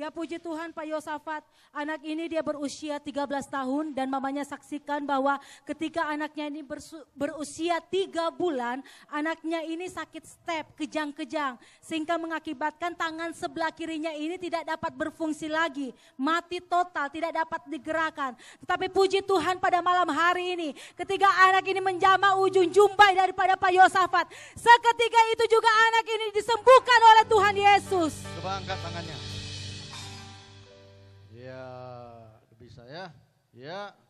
Ya puji Tuhan Pak Yosafat, anak ini dia berusia 13 tahun dan mamanya saksikan bahwa ketika anaknya ini berusia 3 bulan, anaknya ini sakit step, kejang-kejang. Sehingga mengakibatkan tangan sebelah kirinya ini tidak dapat berfungsi lagi, mati total, tidak dapat digerakkan. Tetapi puji Tuhan pada malam hari ini, ketika anak ini menjama ujung jumbai daripada Pak Yosafat, seketika itu juga anak ini disembuhkan oleh Tuhan Yesus. Coba angkat tangannya. Ya, bisa ya Ya.